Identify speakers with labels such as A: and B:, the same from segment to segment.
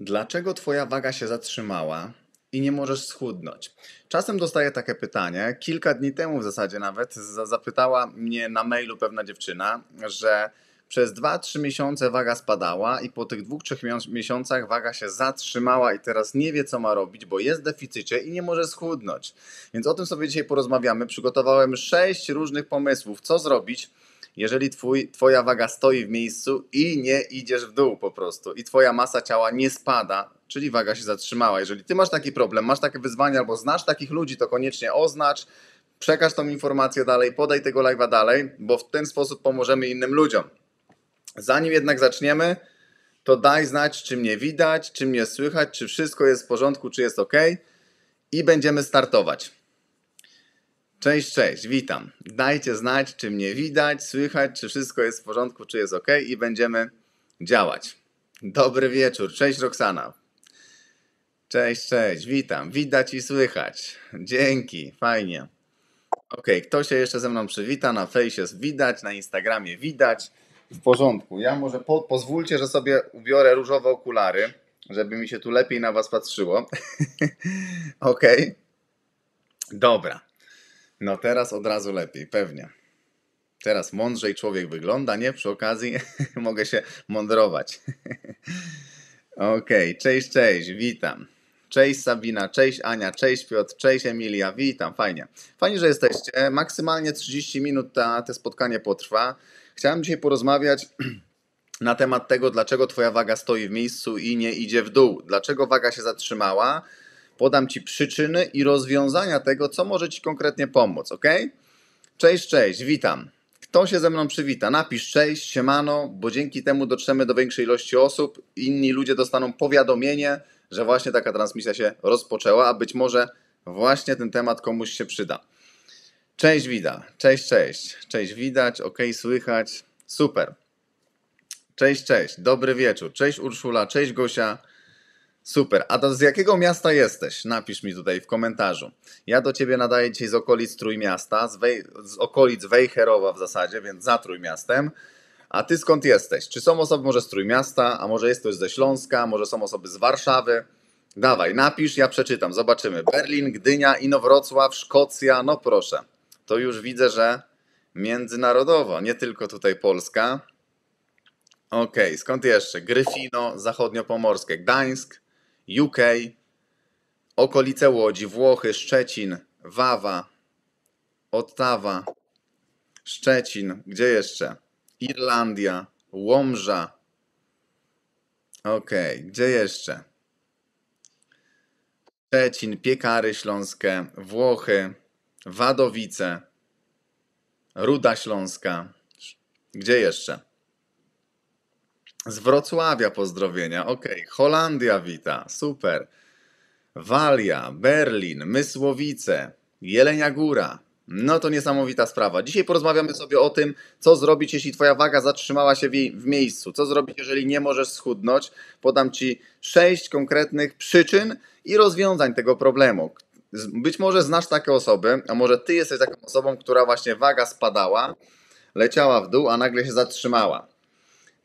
A: Dlaczego Twoja waga się zatrzymała i nie możesz schudnąć? Czasem dostaję takie pytanie. Kilka dni temu w zasadzie nawet zapytała mnie na mailu pewna dziewczyna, że przez 2-3 miesiące waga spadała i po tych 2-3 miesiącach waga się zatrzymała i teraz nie wie co ma robić, bo jest w deficycie i nie może schudnąć. Więc o tym sobie dzisiaj porozmawiamy. Przygotowałem 6 różnych pomysłów, co zrobić jeżeli twój, twoja waga stoi w miejscu i nie idziesz w dół po prostu i twoja masa ciała nie spada, czyli waga się zatrzymała. Jeżeli ty masz taki problem, masz takie wyzwanie albo znasz takich ludzi, to koniecznie oznacz, przekaż tą informację dalej, podaj tego live'a dalej, bo w ten sposób pomożemy innym ludziom. Zanim jednak zaczniemy, to daj znać, czy mnie widać, czy mnie słychać, czy wszystko jest w porządku, czy jest ok i będziemy startować. Cześć, cześć, witam. Dajcie znać, czy mnie widać, słychać, czy wszystko jest w porządku, czy jest ok i będziemy działać. Dobry wieczór, cześć Roxana. Cześć, cześć, witam. Widać i słychać. Dzięki, fajnie. Ok, kto się jeszcze ze mną przywita? Na fejsie widać, na Instagramie widać. W porządku. Ja może po, pozwólcie, że sobie ubiorę różowe okulary, żeby mi się tu lepiej na was patrzyło. ok. Dobra. No teraz od razu lepiej, pewnie. Teraz mądrzej człowiek wygląda, nie? Przy okazji mogę się mądrować. Okej, okay. cześć, cześć, witam. Cześć Sabina, cześć Ania, cześć Piotr, cześć Emilia, witam, fajnie. Fajnie, że jesteście. Maksymalnie 30 minut ta, te spotkanie potrwa. Chciałem dzisiaj porozmawiać na temat tego, dlaczego Twoja waga stoi w miejscu i nie idzie w dół. Dlaczego waga się zatrzymała? podam Ci przyczyny i rozwiązania tego, co może Ci konkretnie pomóc, ok? Cześć, cześć, witam. Kto się ze mną przywita? Napisz cześć, siemano, bo dzięki temu dotrzemy do większej ilości osób. Inni ludzie dostaną powiadomienie, że właśnie taka transmisja się rozpoczęła, a być może właśnie ten temat komuś się przyda. Cześć, widać. Cześć, cześć. Cześć, widać. Ok, słychać. Super. Cześć, cześć. Dobry wieczór. Cześć, Urszula. Cześć, Gosia. Super. A z jakiego miasta jesteś? Napisz mi tutaj w komentarzu. Ja do ciebie nadaję dzisiaj z okolic Trójmiasta, z, Wej z okolic Wejherowa w zasadzie, więc za Trójmiastem. A ty skąd jesteś? Czy są osoby może z Trójmiasta, a może jest ktoś ze Śląska, może są osoby z Warszawy? Dawaj, napisz, ja przeczytam, zobaczymy. Berlin, Gdynia, Inowrocław, Szkocja, no proszę. To już widzę, że międzynarodowo, nie tylko tutaj Polska. Okej, okay, skąd jeszcze? Gryfino, Zachodniopomorskie, Gdańsk, UK, okolice Łodzi, Włochy, Szczecin, Wawa, Ottawa, Szczecin, gdzie jeszcze? Irlandia, Łomża. Okej, okay, gdzie jeszcze? Szczecin, Piekary Śląskie, Włochy, Wadowice, Ruda Śląska. Gdzie jeszcze? Z Wrocławia pozdrowienia, okej. Okay. Holandia wita, super. Walia, Berlin, Mysłowice, Jelenia Góra. No to niesamowita sprawa. Dzisiaj porozmawiamy sobie o tym, co zrobić, jeśli Twoja waga zatrzymała się w, jej, w miejscu. Co zrobić, jeżeli nie możesz schudnąć. Podam Ci sześć konkretnych przyczyn i rozwiązań tego problemu. Być może znasz takie osoby, a może Ty jesteś taką osobą, która właśnie waga spadała, leciała w dół, a nagle się zatrzymała.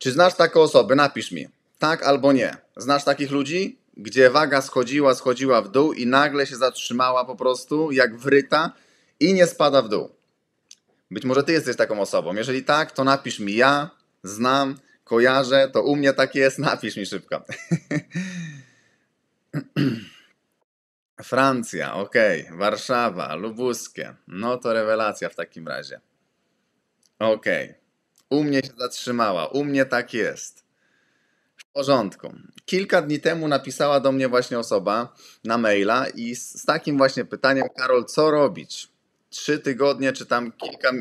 A: Czy znasz taką osobę? Napisz mi. Tak albo nie. Znasz takich ludzi, gdzie waga schodziła, schodziła w dół i nagle się zatrzymała po prostu jak wryta i nie spada w dół. Być może ty jesteś taką osobą. Jeżeli tak, to napisz mi ja, znam, kojarzę, to u mnie tak jest, napisz mi szybko. Francja, Ok. Warszawa, Lubuskie. No to rewelacja w takim razie. Okej. Okay. U mnie się zatrzymała, u mnie tak jest. W porządku. Kilka dni temu napisała do mnie właśnie osoba na maila i z, z takim właśnie pytaniem: Karol, co robić? Trzy tygodnie, czy tam kilka.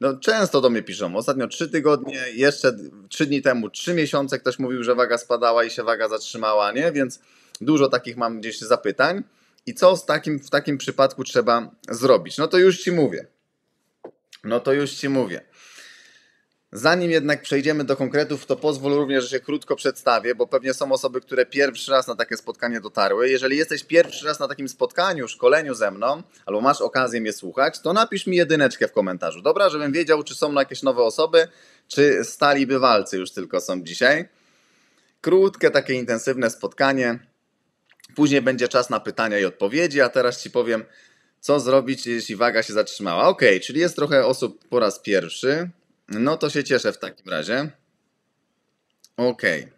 A: No, często do mnie piszą. Ostatnio trzy tygodnie, jeszcze trzy dni temu, trzy miesiące ktoś mówił, że waga spadała i się waga zatrzymała, nie? Więc dużo takich mam gdzieś zapytań. I co z takim, w takim przypadku trzeba zrobić? No to już ci mówię. No to już ci mówię. Zanim jednak przejdziemy do konkretów, to pozwól również, że się krótko przedstawię, bo pewnie są osoby, które pierwszy raz na takie spotkanie dotarły. Jeżeli jesteś pierwszy raz na takim spotkaniu, szkoleniu ze mną, albo masz okazję mnie słuchać, to napisz mi jedyneczkę w komentarzu, dobra? Żebym wiedział, czy są jakieś nowe osoby, czy stali bywalcy już tylko są dzisiaj. Krótkie, takie intensywne spotkanie. Później będzie czas na pytania i odpowiedzi, a teraz Ci powiem, co zrobić, jeśli waga się zatrzymała. Ok, czyli jest trochę osób po raz pierwszy. No to się cieszę w takim razie. Okej. Okay.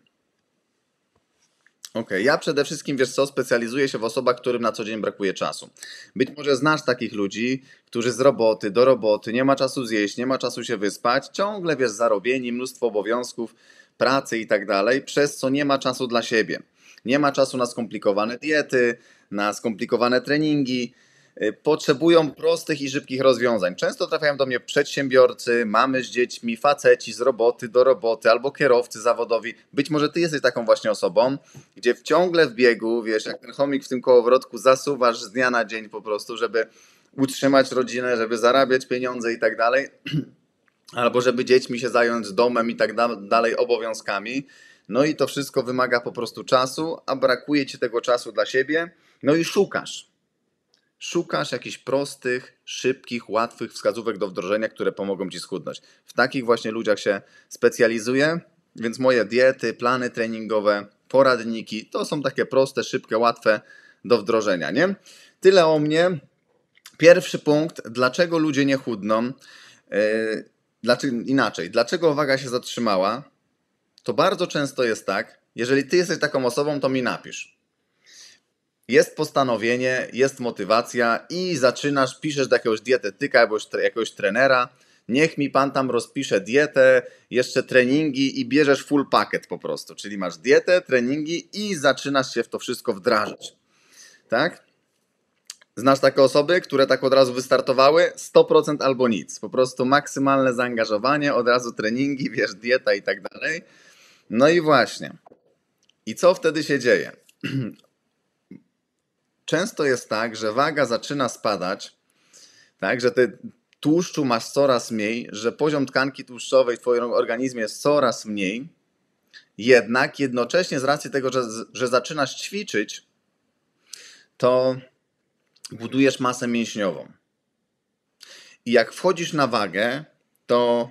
A: Okej, okay. ja przede wszystkim, wiesz co, specjalizuję się w osobach, którym na co dzień brakuje czasu. Być może znasz takich ludzi, którzy z roboty do roboty nie ma czasu zjeść, nie ma czasu się wyspać, ciągle wiesz zarobieni, mnóstwo obowiązków, pracy i tak dalej, przez co nie ma czasu dla siebie. Nie ma czasu na skomplikowane diety, na skomplikowane treningi, Y, potrzebują prostych i szybkich rozwiązań. Często trafiają do mnie przedsiębiorcy, mamy z dziećmi, faceci z roboty do roboty albo kierowcy zawodowi. Być może ty jesteś taką właśnie osobą, gdzie w ciągle w biegu, wiesz, jak ten chomik w tym kołowrotku zasuwasz z dnia na dzień po prostu, żeby utrzymać rodzinę, żeby zarabiać pieniądze i tak dalej, albo żeby dziećmi się zająć domem i tak dalej, obowiązkami. No i to wszystko wymaga po prostu czasu, a brakuje ci tego czasu dla siebie, no i szukasz szukasz jakichś prostych, szybkich, łatwych wskazówek do wdrożenia, które pomogą ci schudnąć. W takich właśnie ludziach się specjalizuję, więc moje diety, plany treningowe, poradniki to są takie proste, szybkie, łatwe do wdrożenia, nie? Tyle o mnie. Pierwszy punkt, dlaczego ludzie nie chudną? Yy, dlaczego, inaczej, dlaczego waga się zatrzymała? To bardzo często jest tak, jeżeli ty jesteś taką osobą, to mi napisz jest postanowienie, jest motywacja i zaczynasz, piszesz do jakiegoś dietetyka, jakiegoś, jakiegoś trenera, niech mi pan tam rozpisze dietę, jeszcze treningi i bierzesz full pakiet po prostu. Czyli masz dietę, treningi i zaczynasz się w to wszystko wdrażać. Tak? Znasz takie osoby, które tak od razu wystartowały? 100% albo nic. Po prostu maksymalne zaangażowanie, od razu treningi, wiesz, dieta i tak dalej. No i właśnie. I co wtedy się dzieje? często jest tak, że waga zaczyna spadać, tak, że ty tłuszczu masz coraz mniej, że poziom tkanki tłuszczowej w twoim organizmie jest coraz mniej, jednak jednocześnie z racji tego, że, że zaczynasz ćwiczyć, to budujesz masę mięśniową. I jak wchodzisz na wagę, to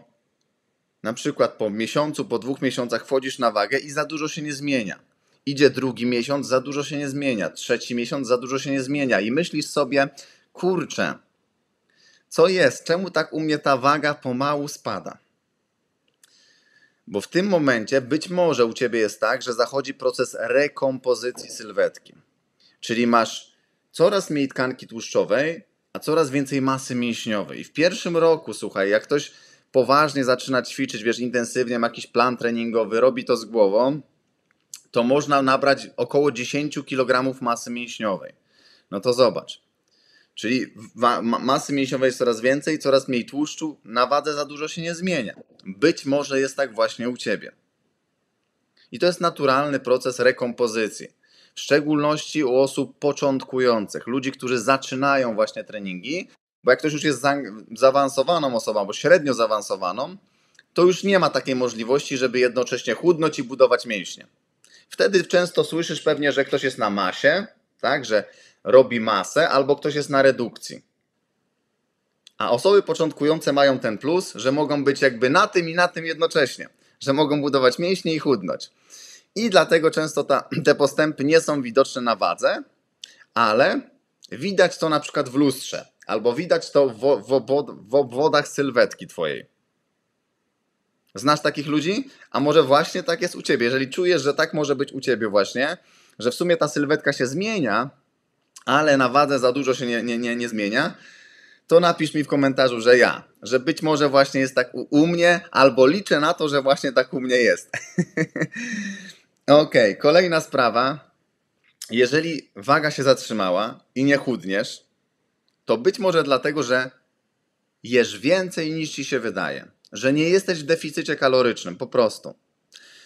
A: na przykład po miesiącu, po dwóch miesiącach wchodzisz na wagę i za dużo się nie zmienia idzie drugi miesiąc, za dużo się nie zmienia, trzeci miesiąc, za dużo się nie zmienia i myślisz sobie, kurczę, co jest, czemu tak u mnie ta waga pomału spada? Bo w tym momencie być może u ciebie jest tak, że zachodzi proces rekompozycji sylwetki. Czyli masz coraz mniej tkanki tłuszczowej, a coraz więcej masy mięśniowej. I w pierwszym roku, słuchaj, jak ktoś poważnie zaczyna ćwiczyć, wiesz, intensywnie, ma jakiś plan treningowy, robi to z głową, to można nabrać około 10 kg masy mięśniowej. No to zobacz. Czyli ma masy mięśniowej jest coraz więcej, coraz mniej tłuszczu, na wadze za dużo się nie zmienia. Być może jest tak właśnie u ciebie. I to jest naturalny proces rekompozycji. W szczególności u osób początkujących, ludzi, którzy zaczynają właśnie treningi, bo jak ktoś już jest za zaawansowaną osobą, albo średnio zaawansowaną, to już nie ma takiej możliwości, żeby jednocześnie chudnąć i budować mięśnie. Wtedy często słyszysz pewnie, że ktoś jest na masie, tak, że robi masę, albo ktoś jest na redukcji. A osoby początkujące mają ten plus, że mogą być jakby na tym i na tym jednocześnie, że mogą budować mięśnie i chudnąć. I dlatego często ta, te postępy nie są widoczne na wadze, ale widać to na przykład w lustrze, albo widać to w, w, w, w obwodach sylwetki twojej. Znasz takich ludzi? A może właśnie tak jest u ciebie? Jeżeli czujesz, że tak może być u ciebie właśnie, że w sumie ta sylwetka się zmienia, ale na wadze za dużo się nie, nie, nie, nie zmienia, to napisz mi w komentarzu, że ja, że być może właśnie jest tak u, u mnie, albo liczę na to, że właśnie tak u mnie jest. Okej, okay, kolejna sprawa. Jeżeli waga się zatrzymała i nie chudniesz, to być może dlatego, że jesz więcej niż ci się wydaje że nie jesteś w deficycie kalorycznym, po prostu.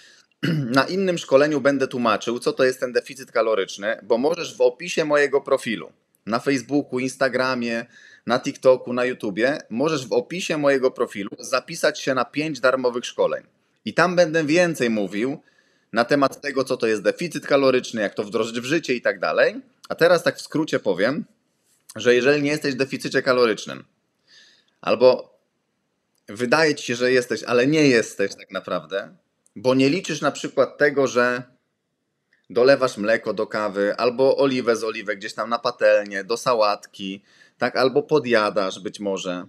A: Na innym szkoleniu będę tłumaczył, co to jest ten deficyt kaloryczny, bo możesz w opisie mojego profilu na Facebooku, Instagramie, na TikToku, na YouTubie, możesz w opisie mojego profilu zapisać się na 5 darmowych szkoleń. I tam będę więcej mówił na temat tego, co to jest deficyt kaloryczny, jak to wdrożyć w życie i tak dalej. A teraz tak w skrócie powiem, że jeżeli nie jesteś w deficycie kalorycznym, albo wydaje ci się, że jesteś, ale nie jesteś tak naprawdę, bo nie liczysz na przykład tego, że dolewasz mleko do kawy albo oliwę z oliwek gdzieś tam na patelnię, do sałatki, tak, albo podjadasz być może.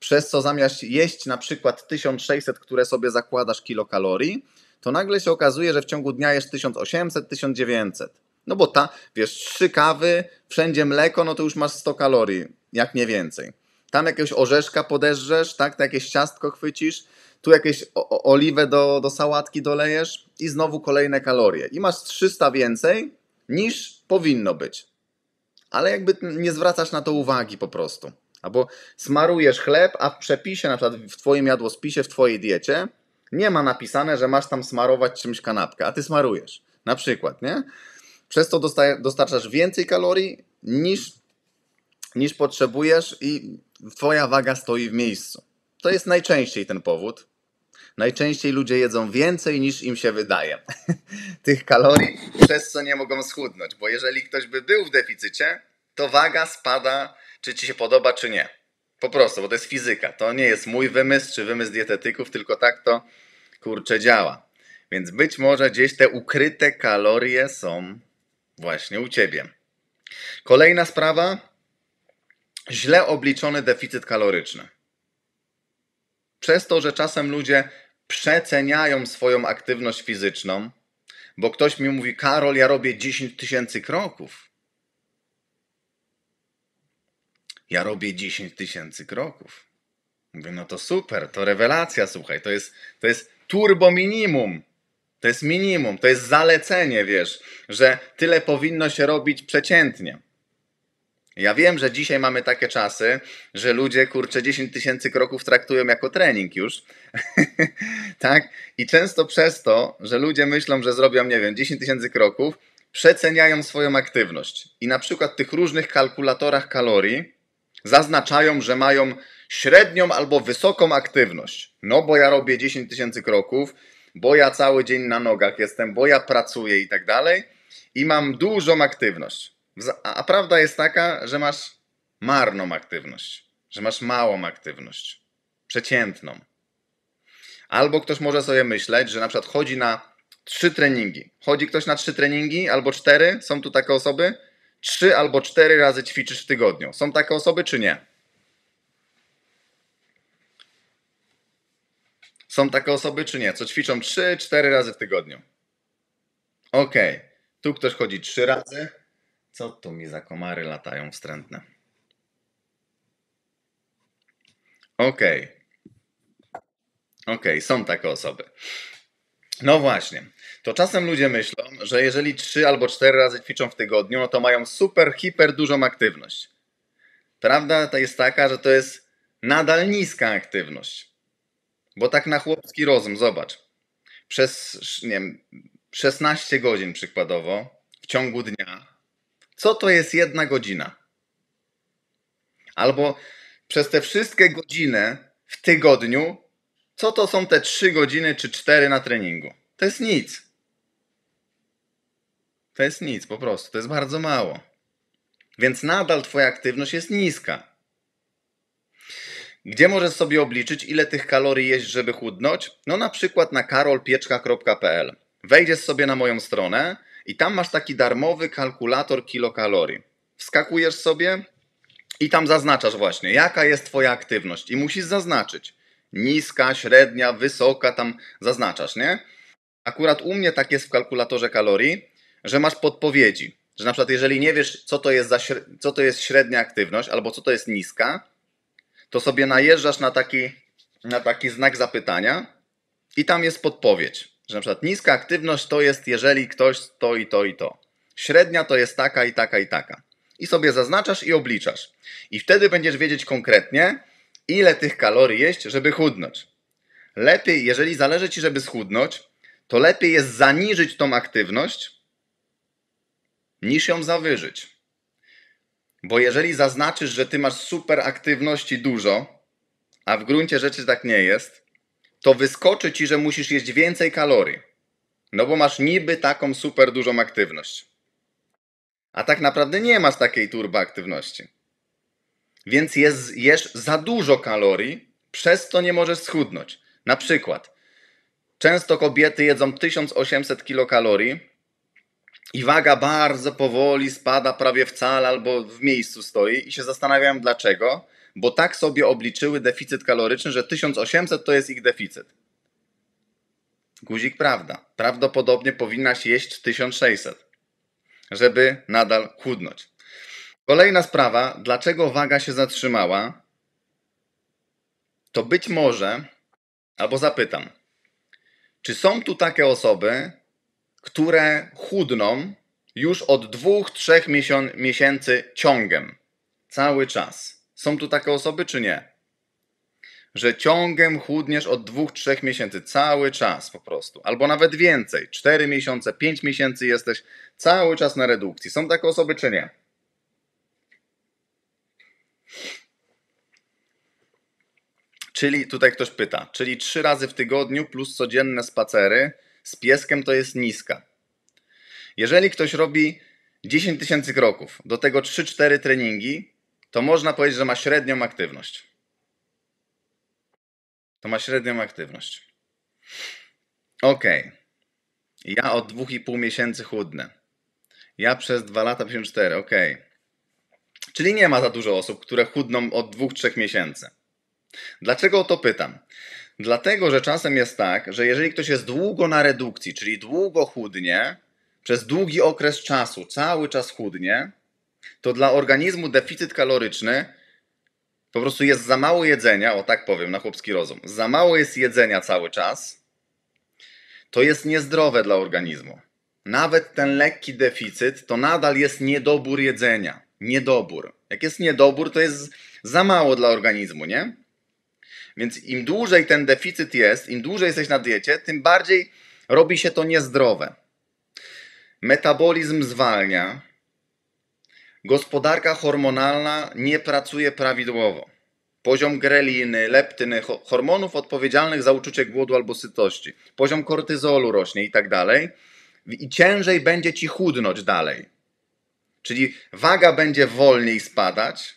A: Przez co zamiast jeść na przykład 1600, które sobie zakładasz kilokalorii, to nagle się okazuje, że w ciągu dnia jesz 1800, 1900. No bo ta, wiesz, trzy kawy, wszędzie mleko, no to już masz 100 kalorii, jak nie więcej tam jakiegoś orzeszka podezrzesz, tak? to Jakieś ciastko chwycisz, tu jakieś oliwę do, do sałatki dolejesz i znowu kolejne kalorie. I masz 300 więcej niż powinno być. Ale jakby nie zwracasz na to uwagi po prostu. Albo smarujesz chleb, a w przepisie, na przykład w twoim jadłospisie, w twojej diecie, nie ma napisane, że masz tam smarować czymś kanapkę, a ty smarujesz. Na przykład, nie? Przez to dostarczasz więcej kalorii niż, niż potrzebujesz i twoja waga stoi w miejscu. To jest najczęściej ten powód. Najczęściej ludzie jedzą więcej niż im się wydaje tych kalorii, przez co nie mogą schudnąć, bo jeżeli ktoś by był w deficycie, to waga spada, czy ci się podoba, czy nie. Po prostu, bo to jest fizyka. To nie jest mój wymysł czy wymysł dietetyków, tylko tak to kurczę działa. Więc być może gdzieś te ukryte kalorie są właśnie u ciebie. Kolejna sprawa źle obliczony deficyt kaloryczny. Przez to, że czasem ludzie przeceniają swoją aktywność fizyczną, bo ktoś mi mówi: Karol, ja robię 10 tysięcy kroków. Ja robię 10 tysięcy kroków. Mówię, no to super, to rewelacja, słuchaj, to jest, to jest turbo minimum. To jest minimum, to jest zalecenie, wiesz, że tyle powinno się robić przeciętnie. Ja wiem, że dzisiaj mamy takie czasy, że ludzie kurczę 10 tysięcy kroków traktują jako trening już. tak? I często przez to, że ludzie myślą, że zrobią, nie wiem, 10 tysięcy kroków, przeceniają swoją aktywność. I na przykład w tych różnych kalkulatorach kalorii zaznaczają, że mają średnią albo wysoką aktywność. No bo ja robię 10 tysięcy kroków, bo ja cały dzień na nogach jestem, bo ja pracuję i tak dalej. I mam dużą aktywność. A, prawda jest taka, że masz marną aktywność, że masz małą aktywność, przeciętną. Albo ktoś może sobie myśleć, że na przykład chodzi na trzy treningi. Chodzi ktoś na trzy treningi albo cztery, są tu takie osoby. Trzy albo cztery razy ćwiczysz w tygodniu. Są takie osoby czy nie? Są takie osoby czy nie, co ćwiczą trzy, cztery razy w tygodniu. Okej, okay. tu ktoś chodzi trzy razy, co tu mi za komary latają wstrętne? Okej. Okay. Okej, okay, są takie osoby. No właśnie. To czasem ludzie myślą, że jeżeli trzy albo cztery razy ćwiczą w tygodniu, no to mają super, hiper dużą aktywność. Prawda ta jest taka, że to jest nadal niska aktywność. Bo tak na chłopski rozum, zobacz. Przez, nie wiem, 16 godzin przykładowo w ciągu dnia co to jest jedna godzina? Albo przez te wszystkie godziny w tygodniu, co to są te trzy godziny czy cztery na treningu? To jest nic. To jest nic po prostu, to jest bardzo mało. Więc nadal Twoja aktywność jest niska. Gdzie możesz sobie obliczyć, ile tych kalorii jeść, żeby chudnąć? No na przykład na karolpieczka.pl. Wejdziesz sobie na moją stronę, i tam masz taki darmowy kalkulator kilokalorii. Wskakujesz sobie i tam zaznaczasz właśnie, jaka jest Twoja aktywność. I musisz zaznaczyć. Niska, średnia, wysoka, tam zaznaczasz, nie? Akurat u mnie tak jest w kalkulatorze kalorii, że masz podpowiedzi. Że na przykład, jeżeli nie wiesz, co to jest, za, co to jest średnia aktywność albo co to jest niska, to sobie najeżdżasz na taki, na taki znak zapytania i tam jest podpowiedź że na przykład niska aktywność to jest, jeżeli ktoś to i to i to. Średnia to jest taka i taka i taka. I sobie zaznaczasz i obliczasz. I wtedy będziesz wiedzieć konkretnie, ile tych kalorii jeść, żeby chudnąć. Lepiej, jeżeli zależy ci, żeby schudnąć, to lepiej jest zaniżyć tą aktywność, niż ją zawyżyć. Bo jeżeli zaznaczysz, że ty masz super aktywności dużo, a w gruncie rzeczy tak nie jest, to wyskoczy ci, że musisz jeść więcej kalorii. No bo masz niby taką super dużą aktywność. A tak naprawdę nie masz takiej aktywności. Więc jest, jesz za dużo kalorii, przez to nie możesz schudnąć. Na przykład, często kobiety jedzą 1800 kilokalorii i waga bardzo powoli spada prawie wcale albo w miejscu stoi i się zastanawiam dlaczego bo tak sobie obliczyły deficyt kaloryczny, że 1800 to jest ich deficyt. Guzik prawda. Prawdopodobnie powinnaś jeść 1600, żeby nadal chudnąć. Kolejna sprawa, dlaczego waga się zatrzymała, to być może, albo zapytam, czy są tu takie osoby, które chudną już od dwóch, trzech miesiąc, miesięcy ciągiem, cały czas? Są tu takie osoby, czy nie? Że ciągiem chudniesz od dwóch, trzech miesięcy, cały czas po prostu, albo nawet więcej, cztery miesiące, pięć miesięcy jesteś cały czas na redukcji. Są takie osoby, czy nie? Czyli tutaj ktoś pyta, czyli trzy razy w tygodniu plus codzienne spacery z pieskiem to jest niska. Jeżeli ktoś robi 10 tysięcy kroków, do tego 3-4 treningi, to można powiedzieć, że ma średnią aktywność. To ma średnią aktywność. Ok. Ja od 2,5 miesięcy chudnę. Ja przez 2 lata 54. Ok. Czyli nie ma za dużo osób, które chudną od 2-3 miesięcy. Dlaczego o to pytam? Dlatego, że czasem jest tak, że jeżeli ktoś jest długo na redukcji, czyli długo chudnie, przez długi okres czasu, cały czas chudnie, to dla organizmu deficyt kaloryczny po prostu jest za mało jedzenia, o tak powiem, na chłopski rozum. Za mało jest jedzenia cały czas. To jest niezdrowe dla organizmu. Nawet ten lekki deficyt to nadal jest niedobór jedzenia. Niedobór. Jak jest niedobór, to jest za mało dla organizmu, nie? Więc im dłużej ten deficyt jest, im dłużej jesteś na diecie, tym bardziej robi się to niezdrowe. Metabolizm zwalnia, Gospodarka hormonalna nie pracuje prawidłowo. Poziom greliny, leptyny, hormonów odpowiedzialnych za uczucie głodu albo sytości, poziom kortyzolu rośnie i tak dalej. I ciężej będzie ci chudnąć dalej. Czyli waga będzie wolniej spadać,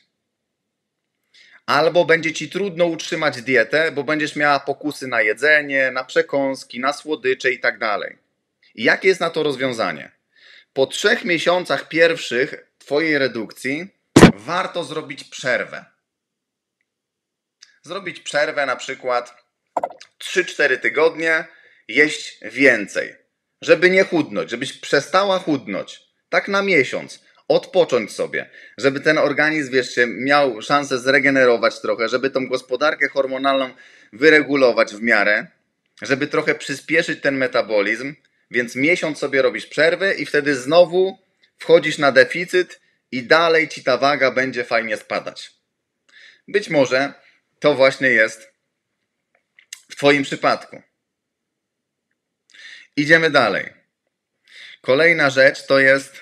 A: albo będzie ci trudno utrzymać dietę, bo będziesz miała pokusy na jedzenie, na przekąski, na słodycze i tak dalej. I jakie jest na to rozwiązanie? Po trzech miesiącach pierwszych Twojej redukcji warto zrobić przerwę. Zrobić przerwę na przykład 3-4 tygodnie, jeść więcej, żeby nie chudnąć, żebyś przestała chudnąć. Tak na miesiąc odpocząć sobie, żeby ten organizm, wierzcie, miał szansę zregenerować trochę, żeby tą gospodarkę hormonalną wyregulować w miarę, żeby trochę przyspieszyć ten metabolizm, więc miesiąc sobie robisz przerwy i wtedy znowu wchodzisz na deficyt i dalej ci ta waga będzie fajnie spadać. Być może to właśnie jest w Twoim przypadku. Idziemy dalej. Kolejna rzecz to jest.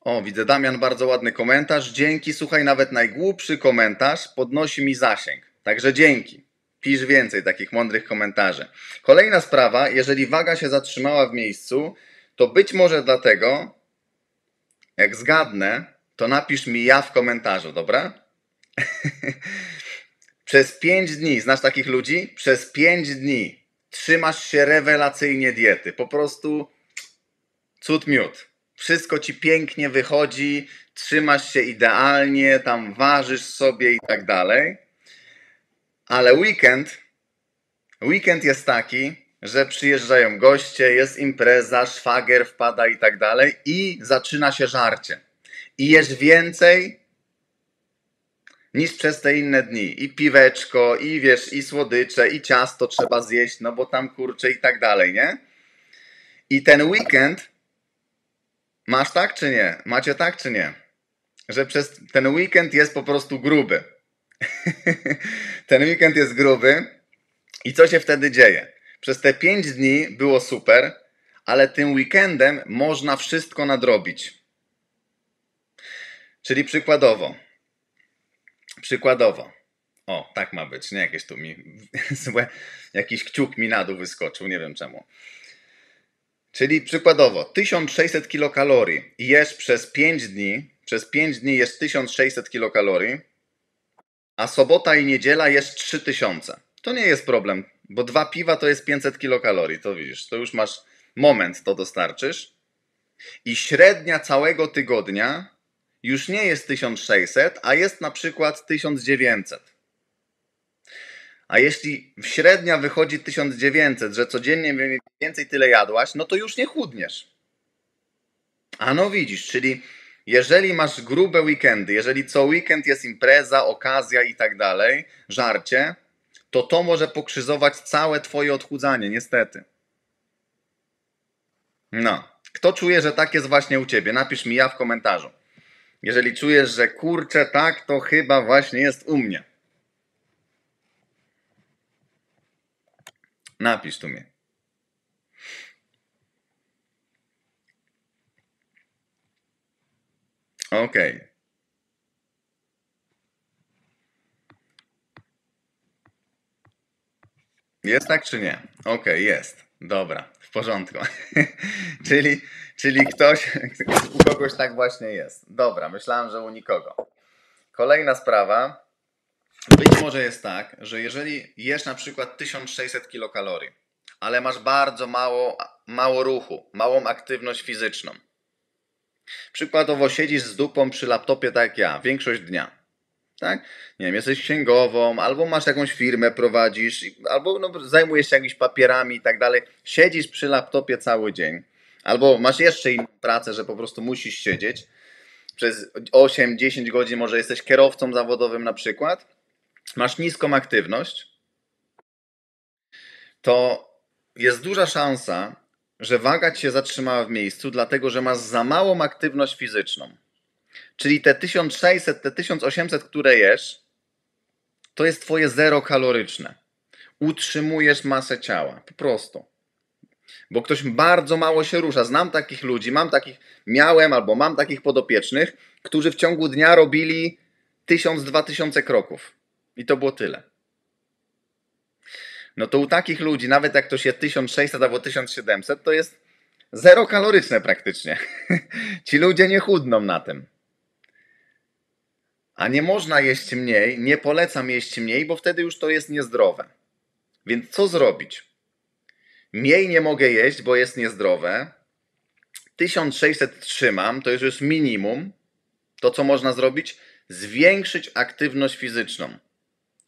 A: O, widzę Damian, bardzo ładny komentarz. Dzięki, słuchaj, nawet najgłupszy komentarz podnosi mi zasięg. Także dzięki. Pisz więcej takich mądrych komentarzy. Kolejna sprawa, jeżeli waga się zatrzymała w miejscu, to być może dlatego, jak zgadnę, to napisz mi ja w komentarzu, dobra? Przez 5 dni, znasz takich ludzi? Przez 5 dni trzymasz się rewelacyjnie diety. Po prostu cud miód. Wszystko ci pięknie wychodzi, trzymasz się idealnie, tam ważysz sobie i tak dalej. Ale weekend, weekend jest taki, że przyjeżdżają goście, jest impreza, szwagier wpada i tak dalej, i zaczyna się żarcie. I jest więcej niż przez te inne dni. I piweczko, i wiesz, i słodycze, i ciasto trzeba zjeść, no bo tam kurczę i tak dalej, nie? I ten weekend masz tak czy nie? Macie tak czy nie? Że przez ten weekend jest po prostu gruby. ten weekend jest gruby i co się wtedy dzieje? Przez te 5 dni było super, ale tym weekendem można wszystko nadrobić. Czyli przykładowo. Przykładowo. O, tak ma być, nie jakieś tu mi złe, jakiś kciuk mi na dół wyskoczył, nie wiem czemu. Czyli przykładowo 1600 kilokalorii i jesz przez 5 dni, przez 5 dni jesz 1600 kilokalorii, a sobota i niedziela jesz 3000 to nie jest problem, bo dwa piwa to jest 500 kilokalorii, to widzisz, to już masz moment, to dostarczysz. I średnia całego tygodnia już nie jest 1600, a jest na przykład 1900. A jeśli średnia wychodzi 1900, że codziennie mniej więcej tyle jadłaś, no to już nie chudniesz. A no widzisz, czyli jeżeli masz grube weekendy, jeżeli co weekend jest impreza, okazja i tak dalej, żarcie, to to może pokrzyżować całe Twoje odchudzanie, niestety. No. Kto czuje, że tak jest właśnie u Ciebie? Napisz mi ja w komentarzu. Jeżeli czujesz, że kurczę, tak, to chyba właśnie jest u mnie. Napisz tu mnie. Okej. Okay. Jest tak czy nie? Okej, okay, jest. Dobra, w porządku. czyli, czyli ktoś, u kogoś tak właśnie jest. Dobra, myślałem, że u nikogo. Kolejna sprawa. Być może jest tak, że jeżeli jesz na przykład 1600 kilokalorii, ale masz bardzo mało, mało ruchu, małą aktywność fizyczną. Przykładowo siedzisz z dupą przy laptopie tak jak ja, większość dnia tak? Nie wiem, jesteś księgową, albo masz jakąś firmę, prowadzisz, albo no, zajmujesz się jakimiś papierami i tak dalej, siedzisz przy laptopie cały dzień, albo masz jeszcze inną pracę, że po prostu musisz siedzieć przez 8-10 godzin, może jesteś kierowcą zawodowym na przykład, masz niską aktywność, to jest duża szansa, że waga ci się zatrzymała w miejscu, dlatego że masz za małą aktywność fizyczną. Czyli te 1600, te 1800, które jesz, to jest twoje zero kaloryczne. Utrzymujesz masę ciała, po prostu. Bo ktoś bardzo mało się rusza. Znam takich ludzi, mam takich, miałem albo mam takich podopiecznych, którzy w ciągu dnia robili 1000-2000 kroków. I to było tyle. No to u takich ludzi, nawet jak ktoś je 1600 albo 1700, to jest zero kaloryczne praktycznie. Ci ludzie nie chudną na tym. A nie można jeść mniej, nie polecam jeść mniej, bo wtedy już to jest niezdrowe. Więc co zrobić? Mniej nie mogę jeść, bo jest niezdrowe. 1600 trzymam, to już jest minimum. To co można zrobić? Zwiększyć aktywność fizyczną.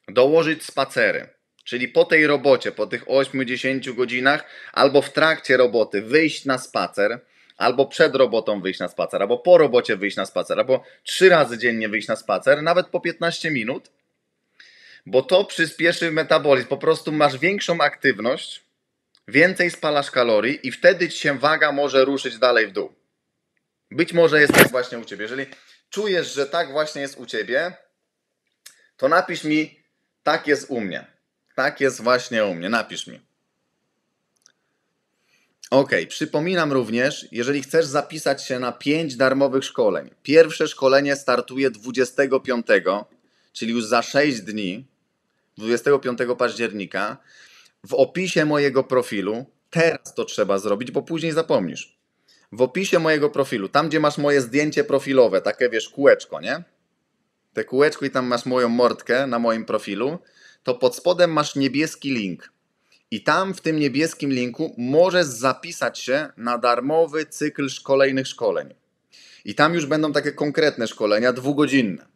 A: Dołożyć spacery. Czyli po tej robocie, po tych 8-10 godzinach, albo w trakcie roboty wyjść na spacer albo przed robotą wyjść na spacer, albo po robocie wyjść na spacer, albo trzy razy dziennie wyjść na spacer, nawet po 15 minut, bo to przyspieszy metabolizm. Po prostu masz większą aktywność, więcej spalasz kalorii i wtedy ci się waga może ruszyć dalej w dół. Być może jest tak właśnie u ciebie. Jeżeli czujesz, że tak właśnie jest u ciebie, to napisz mi, tak jest u mnie. Tak jest właśnie u mnie. Napisz mi. Ok, przypominam również, jeżeli chcesz zapisać się na 5 darmowych szkoleń. Pierwsze szkolenie startuje 25, czyli już za 6 dni, 25 października. W opisie mojego profilu, teraz to trzeba zrobić, bo później zapomnisz. W opisie mojego profilu, tam gdzie masz moje zdjęcie profilowe, takie wiesz, kółeczko, nie? Te kółeczko i tam masz moją mordkę na moim profilu, to pod spodem masz niebieski link i tam w tym niebieskim linku możesz zapisać się na darmowy cykl kolejnych szkoleń. I tam już będą takie konkretne szkolenia, dwugodzinne.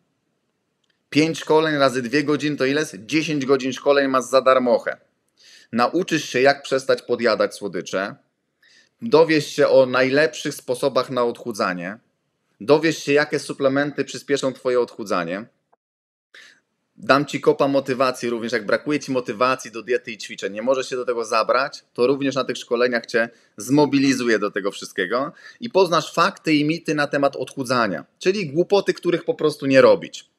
A: Pięć szkoleń razy dwie godziny to ile? 10 godzin szkoleń masz za darmochę. Nauczysz się, jak przestać podjadać słodycze. Dowiesz się o najlepszych sposobach na odchudzanie. Dowiesz się, jakie suplementy przyspieszą Twoje odchudzanie dam Ci kopa motywacji również, jak brakuje Ci motywacji do diety i ćwiczeń, nie możesz się do tego zabrać, to również na tych szkoleniach Cię zmobilizuję do tego wszystkiego i poznasz fakty i mity na temat odchudzania, czyli głupoty, których po prostu nie robić.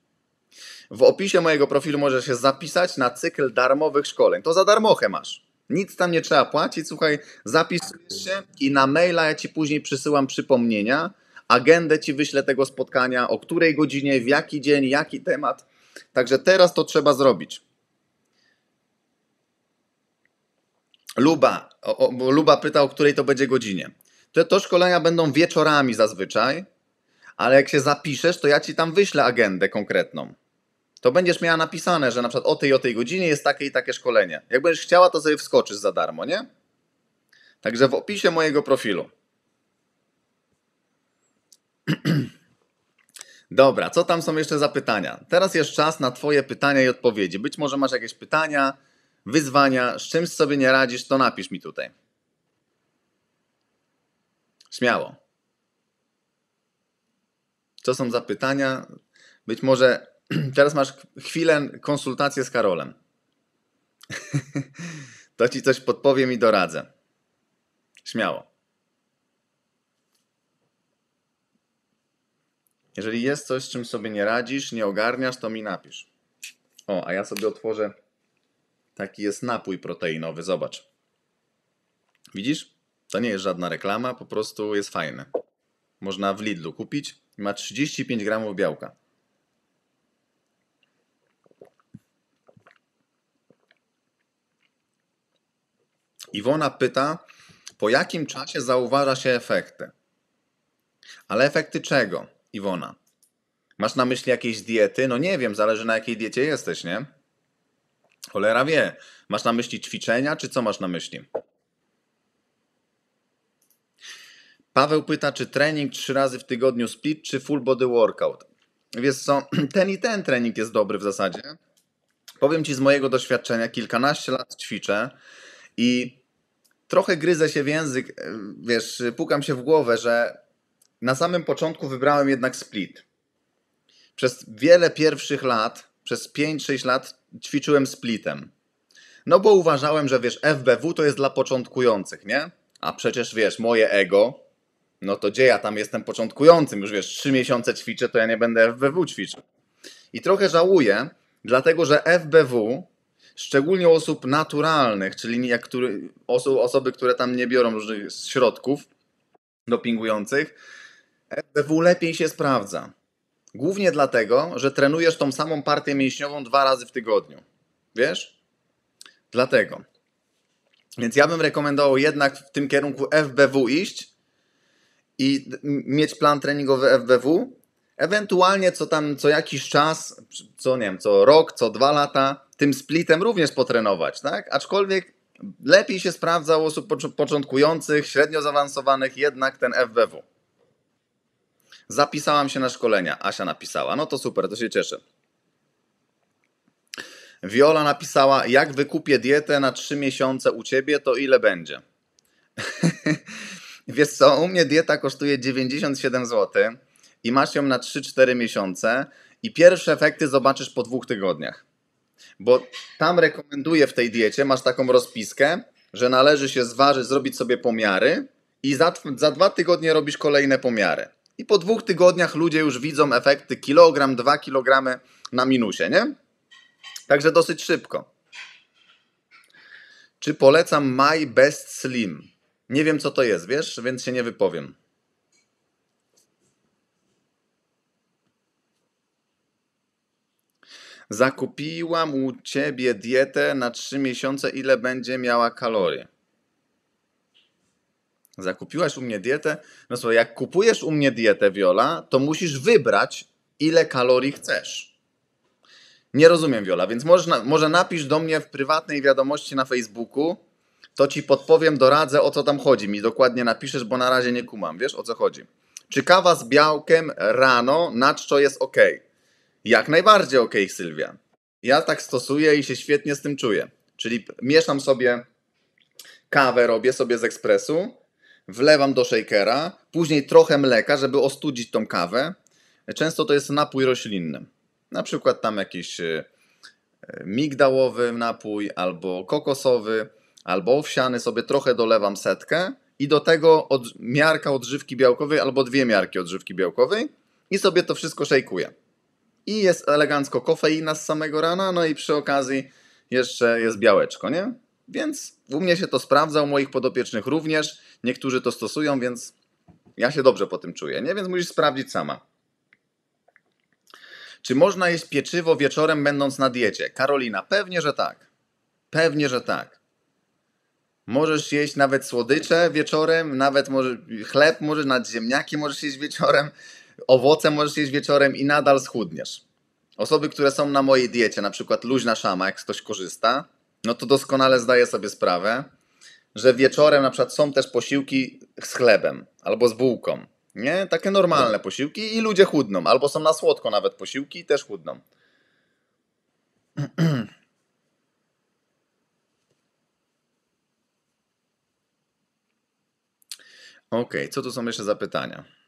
A: W opisie mojego profilu możesz się zapisać na cykl darmowych szkoleń. To za darmochę masz. Nic tam nie trzeba płacić, słuchaj, zapisujesz się i na maila ja Ci później przysyłam przypomnienia, agendę Ci wyślę tego spotkania, o której godzinie, w jaki dzień, jaki temat Także teraz to trzeba zrobić. Luba, o, o, Luba pyta, o której to będzie godzinie. Te to szkolenia będą wieczorami zazwyczaj, ale jak się zapiszesz, to ja ci tam wyślę agendę konkretną. To będziesz miała napisane, że na przykład o tej o tej godzinie jest takie i takie szkolenie. Jak będziesz chciała, to sobie wskoczysz za darmo, nie? Także w opisie mojego profilu. Dobra, co tam są jeszcze za pytania? Teraz jest czas na Twoje pytania i odpowiedzi. Być może masz jakieś pytania, wyzwania, z czymś sobie nie radzisz, to napisz mi tutaj. Śmiało. Co są za pytania? Być może teraz masz chwilę konsultację z Karolem. to ci coś podpowiem i doradzę. Śmiało. Jeżeli jest coś, z czym sobie nie radzisz, nie ogarniasz, to mi napisz. O, a ja sobie otworzę. Taki jest napój proteinowy, zobacz. Widzisz? To nie jest żadna reklama, po prostu jest fajne. Można w Lidlu kupić ma 35 gramów białka. Iwona pyta, po jakim czasie zauważa się efekty? Ale efekty czego? Iwona. Masz na myśli jakieś diety? No nie wiem, zależy na jakiej diecie jesteś, nie? Cholera wie. Masz na myśli ćwiczenia, czy co masz na myśli? Paweł pyta, czy trening trzy razy w tygodniu split, czy full body workout? Wiesz co, ten i ten trening jest dobry w zasadzie. Powiem Ci z mojego doświadczenia, kilkanaście lat ćwiczę i trochę gryzę się w język, wiesz, pukam się w głowę, że na samym początku wybrałem jednak split. Przez wiele pierwszych lat, przez 5-6 lat ćwiczyłem splitem. No bo uważałem, że wiesz, FBW to jest dla początkujących, nie? A przecież wiesz, moje ego, no to gdzie ja tam jestem początkującym? Już wiesz, 3 miesiące ćwiczę, to ja nie będę FBW ćwiczył. I trochę żałuję, dlatego że FBW, szczególnie osób naturalnych, czyli jak, który, osoby, które tam nie biorą różnych środków dopingujących, RBW lepiej się sprawdza. Głównie dlatego, że trenujesz tą samą partię mięśniową dwa razy w tygodniu. Wiesz? Dlatego. Więc ja bym rekomendował jednak w tym kierunku FBW iść i mieć plan treningowy FBW. Ewentualnie co tam co jakiś czas, co nie wiem, co rok, co dwa lata, tym splitem również potrenować, tak? Aczkolwiek lepiej się sprawdza u osób początkujących, średnio zaawansowanych jednak ten FBW. Zapisałam się na szkolenia. Asia napisała. No to super, to się cieszę. Viola napisała, jak wykupię dietę na 3 miesiące u ciebie, to ile będzie? Wiesz co, u mnie dieta kosztuje 97 zł i masz ją na 3-4 miesiące i pierwsze efekty zobaczysz po dwóch tygodniach. Bo tam rekomenduję w tej diecie, masz taką rozpiskę, że należy się zważyć, zrobić sobie pomiary i za, za dwa tygodnie robisz kolejne pomiary i po dwóch tygodniach ludzie już widzą efekty kilogram, dwa kilogramy na minusie, nie? Także dosyć szybko. Czy polecam My Best Slim? Nie wiem, co to jest, wiesz, więc się nie wypowiem. Zakupiłam u ciebie dietę na 3 miesiące, ile będzie miała kalorii. Zakupiłaś u mnie dietę. No słuchaj, jak kupujesz u mnie dietę, Wiola, to musisz wybrać, ile kalorii chcesz. Nie rozumiem, Wiola, więc może, może napisz do mnie w prywatnej wiadomości na Facebooku, to ci podpowiem, doradzę, o co tam chodzi. Mi dokładnie napiszesz, bo na razie nie kumam, wiesz, o co chodzi. Czy kawa z białkiem rano na czczo jest ok? Jak najbardziej ok, Sylwia. Ja tak stosuję i się świetnie z tym czuję. Czyli mieszam sobie kawę, robię sobie z ekspresu, wlewam do shakera, później trochę mleka, żeby ostudzić tą kawę. Często to jest napój roślinny. Na przykład tam jakiś e, migdałowy napój, albo kokosowy, albo owsiany. Sobie trochę dolewam setkę i do tego od, miarka odżywki białkowej albo dwie miarki odżywki białkowej i sobie to wszystko szejkuję. I jest elegancko kofeina z samego rana, no i przy okazji jeszcze jest białeczko, nie? Więc u mnie się to sprawdza, u moich podopiecznych również. Niektórzy to stosują, więc ja się dobrze po tym czuję, nie? Więc musisz sprawdzić sama. Czy można jeść pieczywo wieczorem, będąc na diecie? Karolina, pewnie, że tak. Pewnie, że tak. Możesz jeść nawet słodycze wieczorem, nawet może, chleb możesz, nad ziemniaki możesz jeść wieczorem, owoce możesz jeść wieczorem i nadal schudniesz. Osoby, które są na mojej diecie, na przykład luźna szama, jak ktoś korzysta, no to doskonale zdaje sobie sprawę, że wieczorem na przykład są też posiłki z chlebem albo z bułką. Nie? Takie normalne posiłki i ludzie chudną. Albo są na słodko nawet posiłki i też chudną. Okej, okay, co tu są jeszcze zapytania? pytania?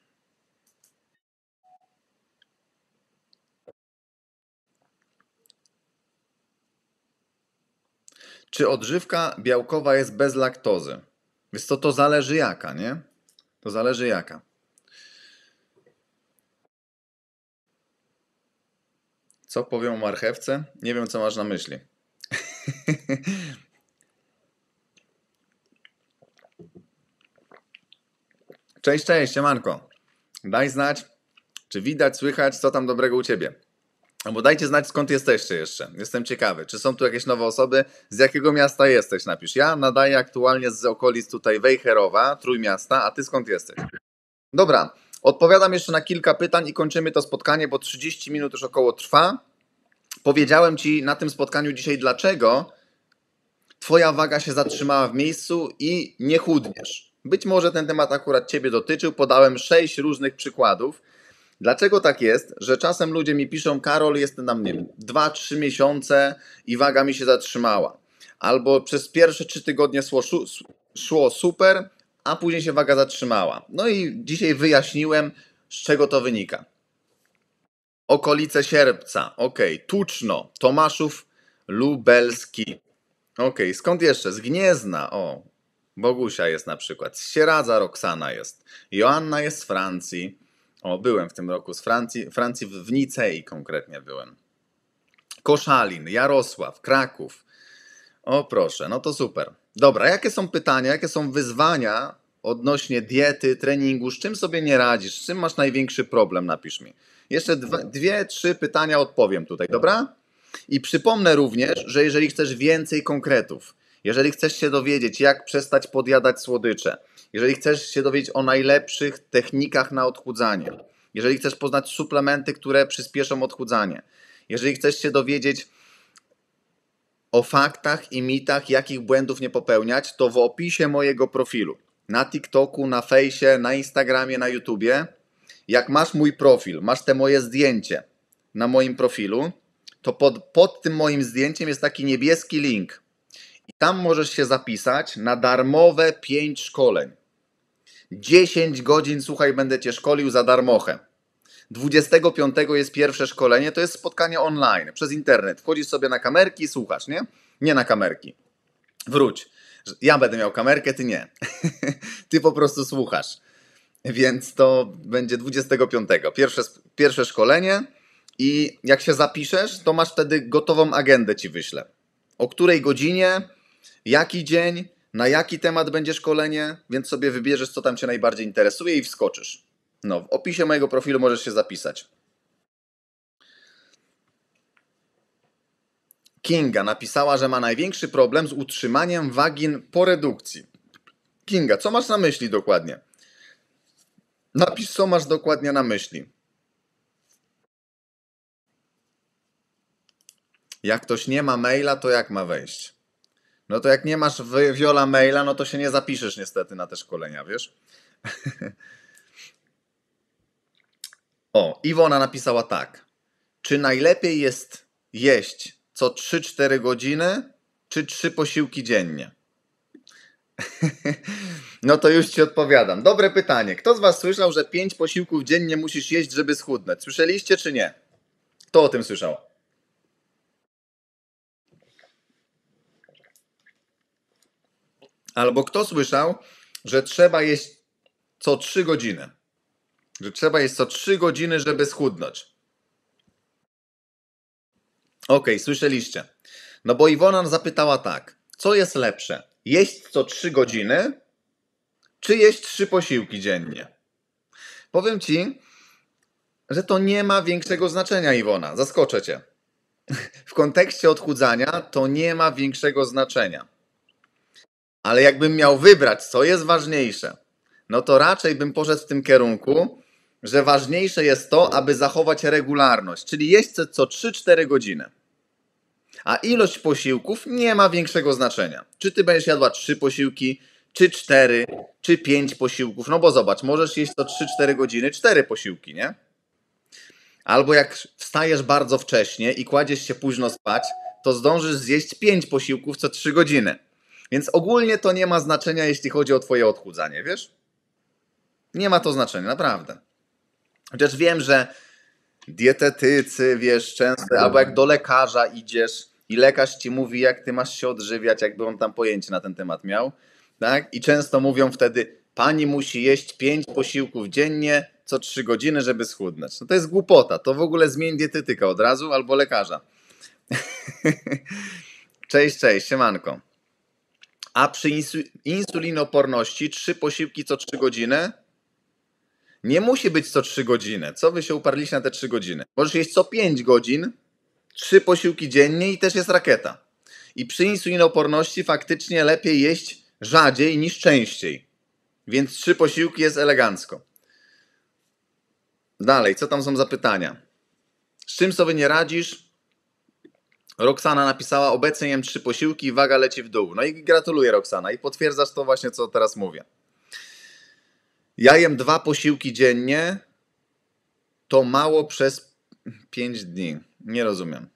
A: Czy odżywka białkowa jest bez laktozy? Więc to, to zależy jaka, nie? To zależy jaka. Co o marchewce? Nie wiem, co masz na myśli. cześć, cześć, Manko. Daj znać, czy widać, słychać, co tam dobrego u Ciebie. Albo dajcie znać, skąd jesteście jeszcze. Jestem ciekawy, czy są tu jakieś nowe osoby? Z jakiego miasta jesteś? Napisz. Ja nadaję aktualnie z okolic tutaj Wejherowa, Trójmiasta, a ty skąd jesteś? Dobra, odpowiadam jeszcze na kilka pytań i kończymy to spotkanie, bo 30 minut już około trwa. Powiedziałem ci na tym spotkaniu dzisiaj, dlaczego twoja waga się zatrzymała w miejscu i nie chudniesz. Być może ten temat akurat ciebie dotyczył. Podałem sześć różnych przykładów Dlaczego tak jest, że czasem ludzie mi piszą, Karol, jestem tam, nie wiem, 2-3 miesiące i waga mi się zatrzymała. Albo przez pierwsze 3 tygodnie szło, szło super, a później się waga zatrzymała. No i dzisiaj wyjaśniłem, z czego to wynika. Okolice sierpca, ok, Tuczno, Tomaszów Lubelski. ok, skąd jeszcze? Z Gniezna, o, Bogusia jest na przykład, z Sieradza Roxana jest, Joanna jest z Francji, o, byłem w tym roku z Francji, Francji w Nicei konkretnie byłem. Koszalin, Jarosław, Kraków. O proszę, no to super. Dobra, jakie są pytania, jakie są wyzwania odnośnie diety, treningu, z czym sobie nie radzisz, z czym masz największy problem, napisz mi. Jeszcze dwa, dwie, trzy pytania odpowiem tutaj, dobra? I przypomnę również, że jeżeli chcesz więcej konkretów, jeżeli chcesz się dowiedzieć, jak przestać podjadać słodycze, jeżeli chcesz się dowiedzieć o najlepszych technikach na odchudzanie, jeżeli chcesz poznać suplementy, które przyspieszą odchudzanie, jeżeli chcesz się dowiedzieć o faktach i mitach, jakich błędów nie popełniać, to w opisie mojego profilu na TikToku, na Fejsie, na Instagramie, na YouTubie, jak masz mój profil, masz te moje zdjęcie na moim profilu, to pod, pod tym moim zdjęciem jest taki niebieski link i tam możesz się zapisać na darmowe 5 szkoleń. 10 godzin, słuchaj, będę cię szkolił za darmochę. 25 jest pierwsze szkolenie, to jest spotkanie online, przez internet. Wchodzisz sobie na kamerki i słuchasz, nie? Nie na kamerki. Wróć. Ja będę miał kamerkę, ty nie. ty po prostu słuchasz. Więc to będzie 25. Pierwsze, pierwsze szkolenie i jak się zapiszesz, to masz wtedy gotową agendę ci wyślę o której godzinie, jaki dzień, na jaki temat będzie szkolenie, więc sobie wybierzesz, co tam Cię najbardziej interesuje i wskoczysz. No, w opisie mojego profilu możesz się zapisać. Kinga napisała, że ma największy problem z utrzymaniem wagin po redukcji. Kinga, co masz na myśli dokładnie? Napisz, co masz dokładnie na myśli. Jak ktoś nie ma maila, to jak ma wejść? No to jak nie masz wiola maila, no to się nie zapiszesz niestety na te szkolenia, wiesz? o, Iwona napisała tak. Czy najlepiej jest jeść co 3-4 godziny, czy 3 posiłki dziennie? No to już ci odpowiadam. Dobre pytanie. Kto z Was słyszał, że 5 posiłków dziennie musisz jeść, żeby schudnąć? Słyszeliście czy nie? Kto o tym słyszał? Albo kto słyszał, że trzeba jeść co 3 godziny? Że trzeba jeść co 3 godziny, żeby schudnąć. Ok, słyszeliście. No bo Iwona zapytała tak: co jest lepsze? Jeść co 3 godziny, czy jeść 3 posiłki dziennie? Powiem ci, że to nie ma większego znaczenia, Iwona. Zaskoczę cię. W kontekście odchudzania to nie ma większego znaczenia ale jakbym miał wybrać, co jest ważniejsze, no to raczej bym poszedł w tym kierunku, że ważniejsze jest to, aby zachować regularność, czyli jeść co 3-4 godziny. A ilość posiłków nie ma większego znaczenia. Czy ty będziesz jadła 3 posiłki, czy 4, czy 5 posiłków. No bo zobacz, możesz jeść co 3-4 godziny 4 posiłki, nie? Albo jak wstajesz bardzo wcześnie i kładziesz się późno spać, to zdążysz zjeść 5 posiłków co 3 godziny. Więc ogólnie to nie ma znaczenia, jeśli chodzi o Twoje odchudzanie, wiesz? Nie ma to znaczenia, naprawdę. Chociaż wiem, że dietetycy, wiesz, często, albo jak do lekarza idziesz i lekarz ci mówi, jak ty masz się odżywiać, jakby on tam pojęcie na ten temat miał, tak? I często mówią wtedy, pani musi jeść pięć posiłków dziennie co trzy godziny, żeby schudnąć. No to jest głupota, to w ogóle zmień dietetyka od razu albo lekarza. cześć, cześć, siemanko. A przy insulinoporności trzy posiłki co trzy godziny nie musi być co trzy godziny. Co wy się uparliście na te trzy godziny? Możesz jeść co pięć godzin, trzy posiłki dziennie i też jest rakieta. I przy insulinoporności faktycznie lepiej jeść rzadziej niż częściej. Więc trzy posiłki jest elegancko. Dalej, co tam są za pytania? Z czym sobie nie radzisz? Roxana napisała, obecnie jem trzy posiłki i waga leci w dół. No i gratuluję Roxana i potwierdzasz to właśnie, co teraz mówię. Ja jem dwa posiłki dziennie, to mało przez pięć dni. Nie rozumiem.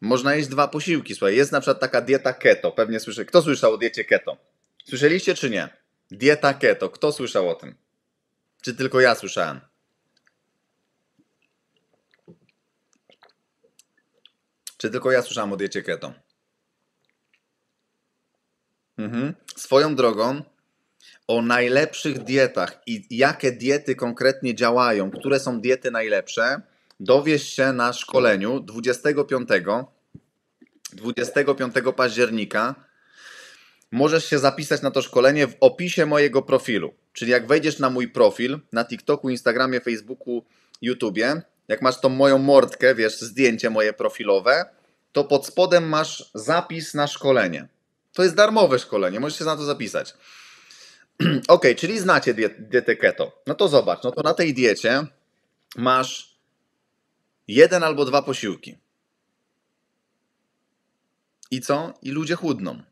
A: Można jeść dwa posiłki. Słuchaj, jest na przykład taka dieta keto. Pewnie słyszy. Kto słyszał o diecie keto? Słyszeliście czy nie? Dieta keto. Kto słyszał o tym? Czy tylko ja słyszałem? Czy tylko ja słyszałam o diecie keto? Mhm. Swoją drogą o najlepszych dietach i jakie diety konkretnie działają, które są diety najlepsze, dowiesz się na szkoleniu 25, 25 października. Możesz się zapisać na to szkolenie w opisie mojego profilu. Czyli jak wejdziesz na mój profil na TikToku, Instagramie, Facebooku, YouTubie, jak masz tą moją mordkę, wiesz, zdjęcie moje profilowe, to pod spodem masz zapis na szkolenie. To jest darmowe szkolenie, możesz się na to zapisać. ok, czyli znacie diet, dietę keto. No to zobacz, no to na tej diecie masz jeden albo dwa posiłki. I co? I ludzie chudną.